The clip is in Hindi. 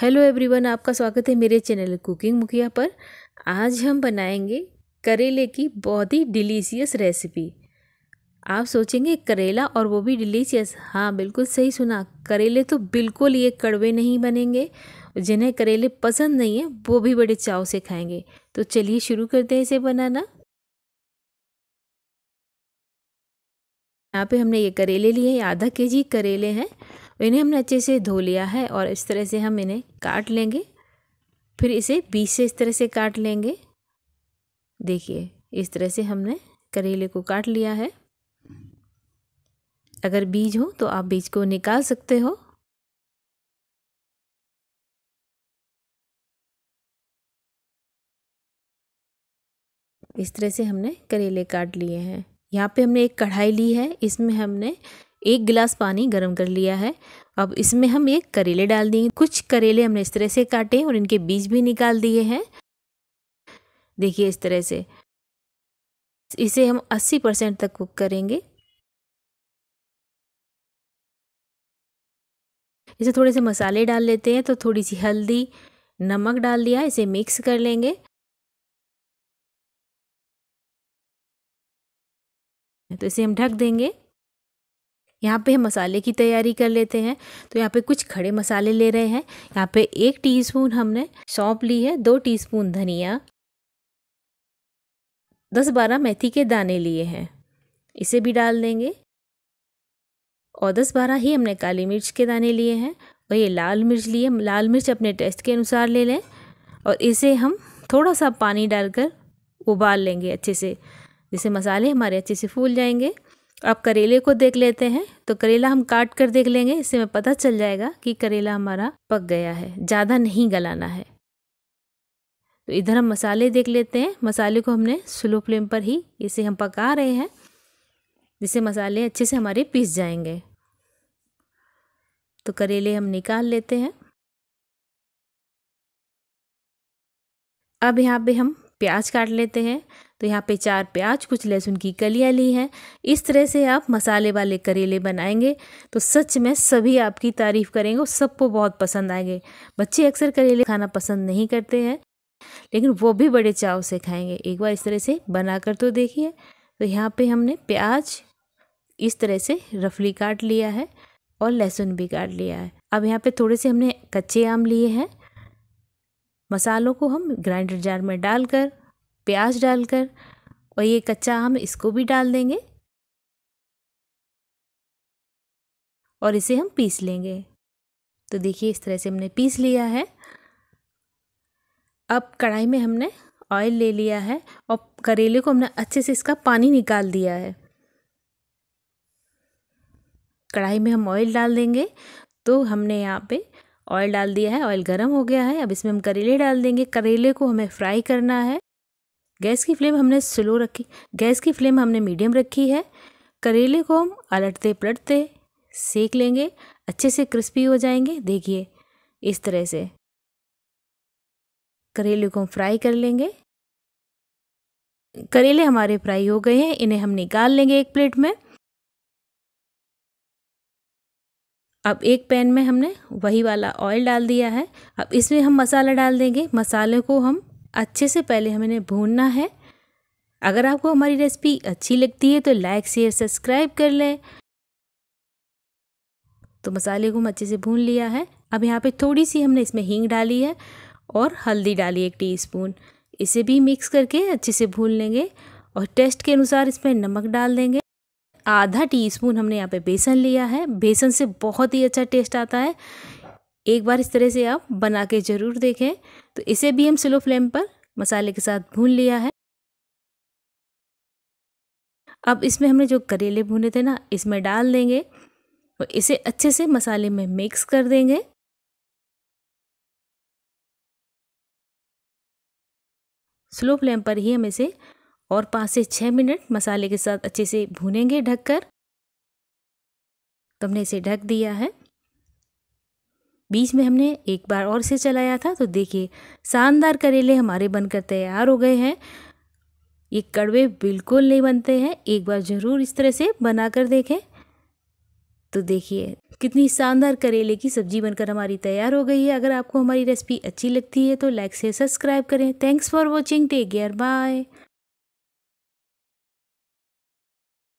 हेलो एवरीवन आपका स्वागत है मेरे चैनल कुकिंग मुखिया पर आज हम बनाएंगे करेले की बहुत ही डिलीशियस रेसिपी आप सोचेंगे करेला और वो भी डिलीशियस हाँ बिल्कुल सही सुना करेले तो बिल्कुल ये कड़वे नहीं बनेंगे जिन्हें करेले पसंद नहीं है वो भी बड़े चाव से खाएंगे तो चलिए शुरू करते हैं इसे बनाना यहाँ पे हमने ये करेले लिए आधा के जी करेले हैं तो इन्हें हमने अच्छे से धो लिया है और इस तरह से हम इन्हें काट लेंगे फिर इसे बीच से इस तरह से काट लेंगे देखिए इस तरह से हमने करेले को काट लिया है अगर बीज हो तो आप बीज को निकाल सकते हो इस तरह से हमने करेले काट लिए हैं यहाँ पे हमने एक कढ़ाई ली है इसमें हमने एक गिलास पानी गर्म कर लिया है अब इसमें हम एक करेले डाल दिए कुछ करेले हमने इस तरह से काटे और इनके बीज भी निकाल दिए हैं देखिए इस तरह से इसे हम 80 परसेंट तक कुक करेंगे इसे थोड़े से मसाले डाल लेते हैं तो थोड़ी सी हल्दी नमक डाल दिया इसे मिक्स कर लेंगे तो इसे हम ढक देंगे यहाँ पे हम मसाले की तैयारी कर लेते हैं तो यहाँ पे कुछ खड़े मसाले ले रहे हैं यहाँ पे एक टीस्पून हमने सौंप ली है दो टीस्पून धनिया दस बारह मेथी के दाने लिए हैं इसे भी डाल देंगे और दस बारह ही हमने काली मिर्च के दाने लिए हैं और ये लाल मिर्च लिए लाल मिर्च अपने टेस्ट के अनुसार ले लें और इसे हम थोड़ा सा पानी डालकर उबाल लेंगे अच्छे से जिससे मसाले हमारे अच्छे से फूल जाएंगे अब करेले को देख लेते हैं तो करेला हम काट कर देख लेंगे इससे हमें पता चल जाएगा कि करेला हमारा पक गया है ज़्यादा नहीं गलाना है तो इधर हम मसाले देख लेते हैं मसाले को हमने स्लो फ्लेम पर ही इसे हम पका रहे हैं जिससे मसाले अच्छे से हमारे पीस जाएंगे तो करेले हम निकाल लेते हैं अब यहाँ पे हम प्याज काट लेते हैं तो यहाँ पे चार प्याज कुछ लहसुन की कलियाँ ली हैं इस तरह से आप मसाले वाले करेले बनाएंगे तो सच में सभी आपकी तारीफ़ करेंगे और सबको बहुत पसंद आएंगे बच्चे अक्सर करेले खाना पसंद नहीं करते हैं लेकिन वो भी बड़े चाव से खाएंगे एक बार इस तरह से बना कर तो देखिए तो यहाँ पे हमने प्याज इस तरह से रफली काट लिया है और लहसुन भी काट लिया है अब यहाँ पे थोड़े से हमने कच्चे आम लिए हैं मसालों को हम ग्राइंडर जार में डालकर प्याज डालकर और ये कच्चा आम इसको भी डाल देंगे और इसे हम पीस लेंगे तो देखिए इस तरह से हमने पीस लिया है अब कढ़ाई में हमने ऑयल ले लिया है और करेले को हमने अच्छे से इसका पानी निकाल दिया है कढ़ाई में हम ऑयल डाल देंगे तो हमने यहाँ पे ऑयल डाल दिया है ऑयल गर्म हो गया है अब इसमें हम करेले डाल देंगे करेले को हमें फ्राई करना है गैस की फ्लेम हमने स्लो रखी गैस की फ्लेम हमने मीडियम रखी है करेले को हम अलटते पलटते सेक लेंगे अच्छे से क्रिस्पी हो जाएंगे देखिए इस तरह से करेले को हम फ्राई कर लेंगे करेले हमारे फ्राई हो गए हैं इन्हें हम निकाल लेंगे एक प्लेट में अब एक पैन में हमने वही वाला ऑयल डाल दिया है अब इसमें हम मसाला डाल देंगे मसाले को हम अच्छे से पहले हमें इन्हें भूनना है अगर आपको हमारी रेसिपी अच्छी लगती है तो लाइक शेयर सब्सक्राइब कर लें तो मसाले को हम अच्छे से भून लिया है अब यहाँ पे थोड़ी सी हमने इसमें हींग डाली है और हल्दी डाली एक टीस्पून इसे भी मिक्स करके अच्छे से भून लेंगे और टेस्ट के अनुसार इसमें नमक डाल देंगे आधा टीस्पून हमने यहाँ पे बेसन लिया है बेसन से बहुत ही अच्छा टेस्ट आता है एक बार इस तरह से आप बना के ज़रूर देखें तो इसे भी हम स्लो फ्लेम पर मसाले के साथ भून लिया है अब इसमें हमने जो करेले भुने थे ना इसमें डाल देंगे और इसे अच्छे से मसाले में मिक्स कर देंगे स्लो फ्लेम पर ही हम इसे और पाँच से छः मिनट मसाले के साथ अच्छे से भूनेंगे ढककर तो हमने इसे ढक दिया है बीच में हमने एक बार और से चलाया था तो देखिए शानदार करेले हमारे बनकर तैयार हो गए हैं ये कड़वे बिल्कुल नहीं बनते हैं एक बार ज़रूर इस तरह से बना कर देखें तो देखिए कितनी शानदार करेले की सब्जी बनकर हमारी तैयार हो गई है अगर आपको हमारी रेसिपी अच्छी लगती है तो लाइक से सब्सक्राइब करें thanks for watching take care bye